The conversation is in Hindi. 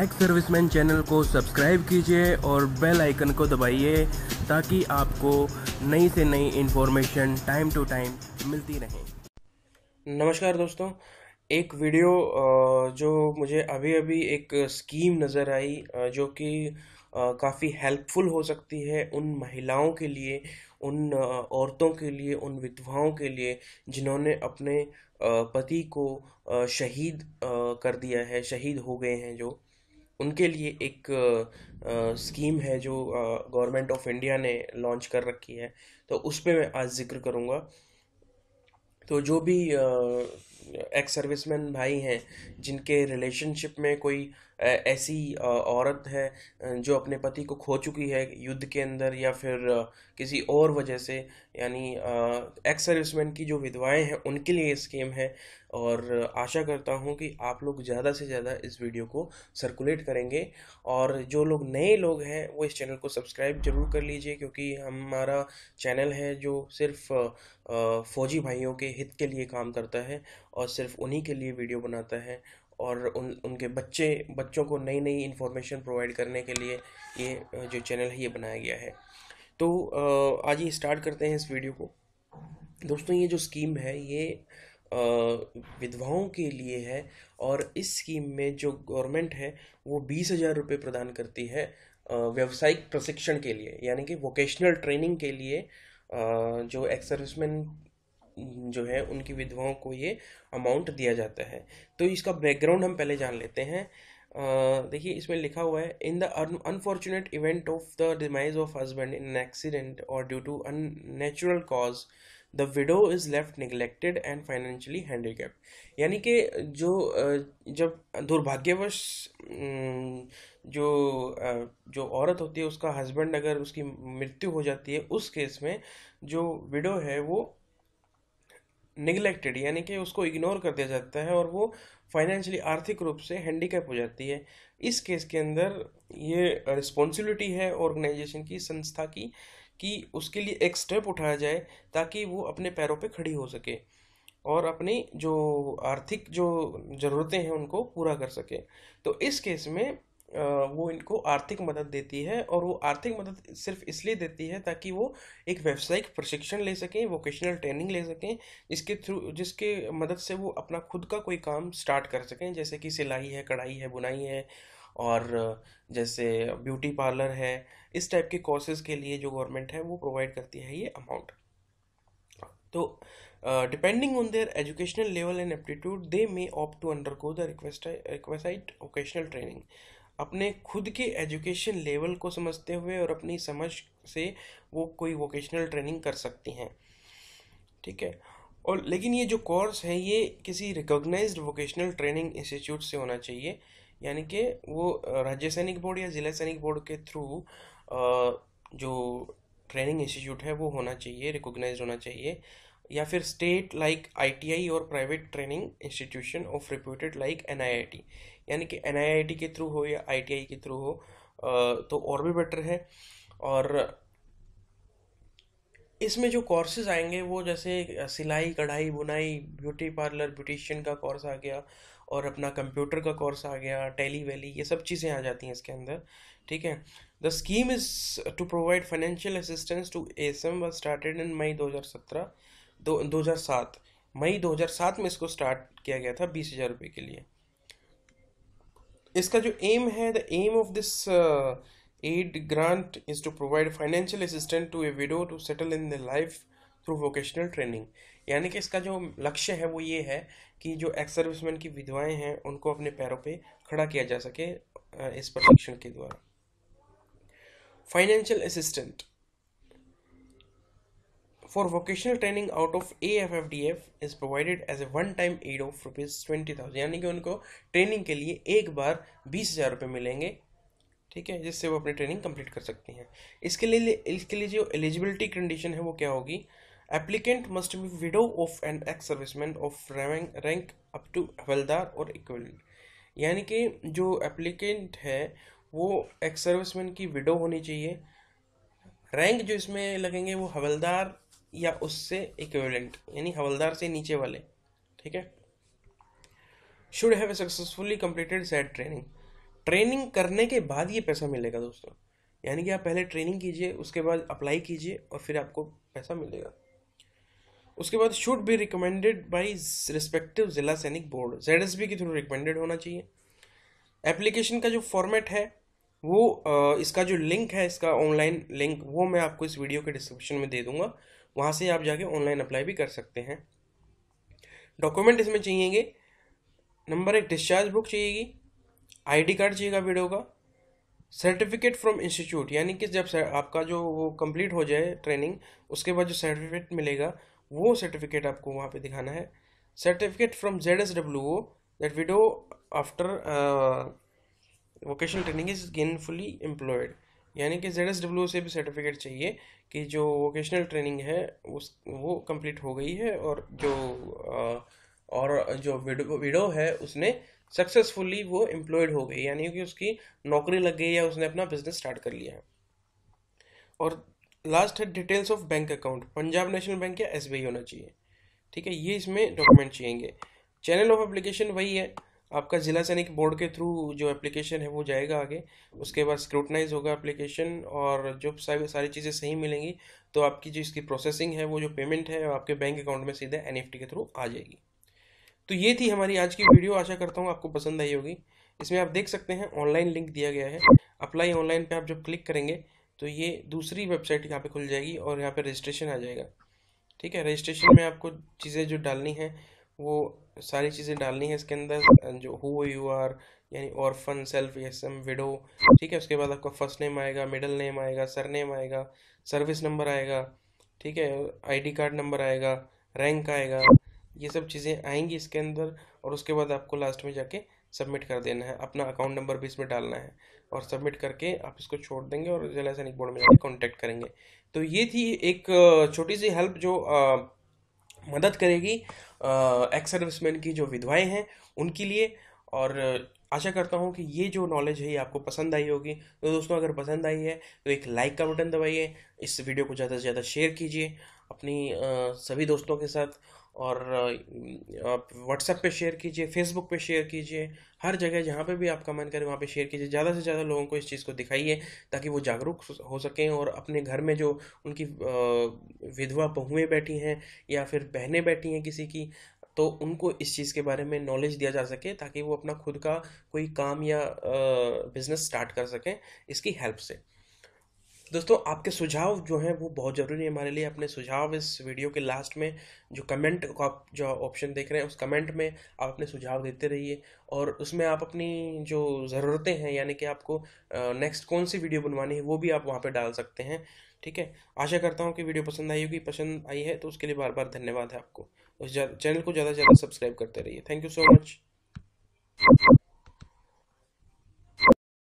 एक्स सर्विसमैन चैनल को सब्सक्राइब कीजिए और बेल आइकन को दबाइए ताकि आपको नई से नई इन्फॉर्मेशन टाइम टू टाइम मिलती रहे नमस्कार दोस्तों एक वीडियो जो मुझे अभी अभी एक स्कीम नज़र आई जो कि काफ़ी हेल्पफुल हो सकती है उन महिलाओं के लिए उन औरतों के लिए उन विधवाओं के लिए जिन्होंने अपने पति को शहीद कर दिया है शहीद हो गए हैं जो उनके लिए एक स्कीम है जो गवर्नमेंट ऑफ इंडिया ने लॉन्च कर रखी है तो उस पर मैं आज जिक्र करूँगा तो जो भी एक्स सर्विसमैन भाई हैं जिनके रिलेशनशिप में कोई ऐसी औरत है जो अपने पति को खो चुकी है युद्ध के अंदर या फिर किसी और वजह से यानी एक्स सर्विसमैन की जो विधवाएं हैं उनके लिए स्कीम है और आशा करता हूँ कि आप लोग ज़्यादा से ज़्यादा इस वीडियो को सर्कुलेट करेंगे और जो लोग नए लोग हैं वो इस चैनल को सब्सक्राइब जरूर कर लीजिए क्योंकि हमारा चैनल है जो सिर्फ फ़ौजी भाइयों के हित के लिए काम करता है और सिर्फ उन्हीं के लिए वीडियो बनाता है और उन उनके बच्चे बच्चों को नई नई इन्फॉर्मेशन प्रोवाइड करने के लिए ये जो चैनल है ये बनाया गया है तो आज ये स्टार्ट करते हैं इस वीडियो को दोस्तों ये जो स्कीम है ये विधवाओं के लिए है और इस स्कीम में जो गवर्नमेंट है वो बीस हज़ार रुपये प्रदान करती है व्यावसायिक प्रशिक्षण के लिए यानी कि वोकेशनल ट्रेनिंग के लिए जो एक्स सर्विसमैन जो है उनकी विधवाओं को ये अमाउंट दिया जाता है तो इसका बैकग्राउंड हम पहले जान लेते हैं देखिए इसमें लिखा हुआ है in the unfortunate event of the demise of husband in accident और due to unnatural cause the widow is left neglected and financially handicap यानी कि जो जब दुर्भाग्यवश जो जो औरत होती है उसका हस्बैंड अगर उसकी मृत्यु हो जाती है उस केस में जो विडो है वो निगलेक्टेड यानी कि उसको इग्नोर कर दिया जाता है और वो फाइनेंशियली आर्थिक रूप से हैंडीकैप हो जाती है इस केस के अंदर ये रिस्पॉन्सिबिलिटी है ऑर्गेनाइजेशन की संस्था की कि उसके लिए एक स्टेप उठाया जाए ताकि वो अपने पैरों पे खड़ी हो सके और अपनी जो आर्थिक जो ज़रूरतें हैं उनको पूरा कर सके तो इस केस में वो इनको आर्थिक मदद देती है और वो आर्थिक मदद सिर्फ इसलिए देती है ताकि वो एक व्यावसायिक प्रशिक्षण ले सकें वोकेशनल ट्रेनिंग ले सकें जिसके थ्रू जिसके मदद से वो अपना खुद का कोई काम स्टार्ट कर सकें जैसे कि सिलाई है कढ़ाई है बुनाई है और जैसे ब्यूटी पार्लर है इस टाइप के कोर्सेज के लिए जो गवर्नमेंट है वो प्रोवाइड करती है ये अमाउंट तो depending on their educational level and aptitude they may opt to undergo the request requisite vocational training अपने खुद के एजुकेशन लेवल को समझते हुए और अपनी समझ से वो कोई वोकेशनल ट्रेनिंग कर सकती हैं ठीक है और लेकिन ये जो कोर्स है ये किसी रिकॉग्नाइज्ड वोकेशनल ट्रेनिंग इंस्टीट्यूट से होना चाहिए यानी कि वो राज्य सैनिक बोर्ड या जिला सैनिक बोर्ड के थ्रू जो ट्रेनिंग इंस्टीट्यूट है वो होना चाहिए रिकॉग्नाइज होना चाहिए या फिर स्टेट लाइक आईटीआई और private training institution of reputed like NIIT यानी कि एनआईआईटी के थ्रू हो या आईटीआई के थ्रू हो तो और भी बेटर है और इसमें जो कोर्सेज आएंगे वो जैसे सिलाई कढ़ाई बुनाई ब्यूटी पार्लर ब्यूटिशियन का कोर्स आ गया और अपना कंप्यूटर का कोर्स आ गया टेली वैली ये सब चीज़ें आ जाती हैं इसके अंदर ठीक है the scheme is to provide financial assistance to aim was started in May 2017 दो हज़ार सात मई दो हजार सात में इसको स्टार्ट किया गया था बीस हज़ार रुपये के लिए इसका जो एम है the aim of this aid grant is to provide financial assistant to a widow to settle in the life through vocational training यानी कि इसका जो लक्ष्य है वो ये है कि जो एक्स सर्विसमैन की विधवाएं हैं उनको अपने पैरों पे खड़ा किया जा सके uh, इस प्रशिक्षण के द्वारा financial assistant for vocational training out of A F F D F is provided as a one time aid of rupees twenty thousand यानी कि उनको ट्रेनिंग के लिए एक बार बीस हज़ार रुपये मिलेंगे ठीक है जिससे वो अपनी ट्रेनिंग कंप्लीट कर सकती हैं इसके लिए इसके लिए जो एलिजिबिलिटी कंडीशन है वो क्या होगी applicant must be widow of and ex serviceman of rank rank up to havildar और इक्वलेंट यानी कि जो एप्लीकेंट है वो एक्स सर्विसमैन की विडो होनी चाहिए रैंक जो इसमें लगेंगे वो हवलदार या उससे इक्वेलेंट यानी हवलदार से नीचे वाले ठीक है should have successfully completed set training training करने के बाद ये पैसा मिलेगा दोस्तों यानी कि आप पहले ट्रेनिंग कीजिए उसके बाद अप्लाई कीजिए और फिर आपको पैसा मिलेगा उसके बाद should be recommended by respective Zila Sainik board Z S B के थ्रू रिकमेंडेड होना चाहिए एप्लीकेशन का जो फॉर्मेट है वो इसका जो लिंक है इसका ऑनलाइन लिंक वो मैं आपको इस वीडियो के डिस्क्रिप्शन में दे दूंगा वहाँ से आप जाके ऑनलाइन अप्लाई भी कर सकते हैं डॉक्यूमेंट इसमें चाहिएंगे नंबर एक डिस्चार्ज बुक चाहिएगी आईडी कार्ड चाहिएगा वीडियो का सर्टिफिकेट फ्रॉम इंस्टीट्यूट यानी कि जब आपका जो वो कंप्लीट हो जाए ट्रेनिंग उसके बाद जो सर्टिफिकेट मिलेगा वो सर्टिफिकेट आपको वहाँ पे दिखाना है certificate from Z S W O that widow after vocational training is gainfully employed यानी कि जेड एस डब्ल्यू से भी सर्टिफिकेट चाहिए कि जो वोकेशनल ट्रेनिंग है उस वो कंप्लीट हो गई है और जो और जो विडो विडो है उसने सक्सेसफुली वो एम्प्लॉयड हो गई यानी कि उसकी नौकरी लग गई या उसने अपना बिजनेस स्टार्ट कर लिया है और लास्ट है details of bank account Punjab national bank या एस होना चाहिए ठीक है ये इसमें डॉक्यूमेंट चाहिए चैनल ऑफ एप्लीकेशन वही है आपका ज़िला सैनिक बोर्ड के थ्रू जो एप्लीकेशन है वो जाएगा आगे उसके बाद स्क्रूटनाइज होगा एप्लीकेशन और जो सारी सारी चीज़ें सही मिलेंगी तो आपकी जो इसकी प्रोसेसिंग है वो जो पेमेंट है आपके बैंक अकाउंट में सीधे एन के थ्रू आ जाएगी तो ये थी हमारी आज की वीडियो आशा करता हूँ आपको पसंद आई होगी इसमें आप देख सकते हैं ऑनलाइन लिंक दिया गया है अप्लाई ऑनलाइन पर आप जब क्लिक करेंगे तो ये दूसरी वेबसाइट यहाँ पे खुल जाएगी और यहाँ पे रजिस्ट्रेशन आ जाएगा ठीक है रजिस्ट्रेशन में आपको चीज़ें जो डालनी है वो सारी चीज़ें डालनी है इसके अंदर जो हु यू आर यानी orphan self S M widow ठीक है उसके बाद आपका फर्स्ट नेम आएगा मिडल नेम आएगा सर नेम आएगा सर्विस नंबर आएगा ठीक है आईडी कार्ड नंबर आएगा रैंक आएगा ये सब चीज़ें आएंगी इसके अंदर और उसके बाद आपको लास्ट में जाके सबमिट कर देना है अपना अकाउंट नंबर भी इसमें डालना है और सबमिट करके आप इसको छोड़ देंगे और जिला सैनिक बोर्ड में जाकर कॉन्टैक्ट करेंगे तो ये थी एक छोटी सी हेल्प जो मदद करेगी एक्स सर्विसमैन की जो विधवाएं हैं उनके लिए और आशा करता हूँ कि ये जो नॉलेज है ये आपको पसंद आई होगी तो दोस्तों अगर पसंद आई है तो एक लाइक का बटन दबाइए इस वीडियो को ज़्यादा से ज़्यादा शेयर कीजिए अपनी सभी दोस्तों के साथ और आप व्हाट्सएप पे शेयर कीजिए फेसबुक पे शेयर कीजिए हर जगह जहाँ पे भी आपका मन करे वहाँ पे शेयर कीजिए ज़्यादा से ज़्यादा लोगों को इस चीज़ को दिखाइए ताकि वो जागरूक हो सकें और अपने घर में जो उनकी विधवा बहुएँ बैठी हैं या फिर बहनें बैठी हैं किसी की तो उनको इस चीज़ के बारे में नॉलेज दिया जा सके ताकि वो अपना खुद का कोई काम या बिज़नेस स्टार्ट कर सकें इसकी हेल्प से दोस्तों आपके सुझाव जो हैं वो बहुत ज़रूरी है हमारे लिए अपने सुझाव इस वीडियो के लास्ट में जो कमेंट का आप जो ऑप्शन देख रहे हैं उस कमेंट में आप अपने सुझाव देते रहिए और उसमें आप अपनी जो ज़रूरतें हैं यानी कि आपको नेक्स्ट कौन सी वीडियो बनवानी है वो भी आप वहाँ पर डाल सकते हैं ठीक है आशा करता हूँ कि वीडियो पसंद आई होगी पसंद आई है तो उसके लिए बार बार धन्यवाद है आपको उस चैनल को ज़्यादा से ज़्यादा सब्सक्राइब करते रहिए थैंक यू सो मच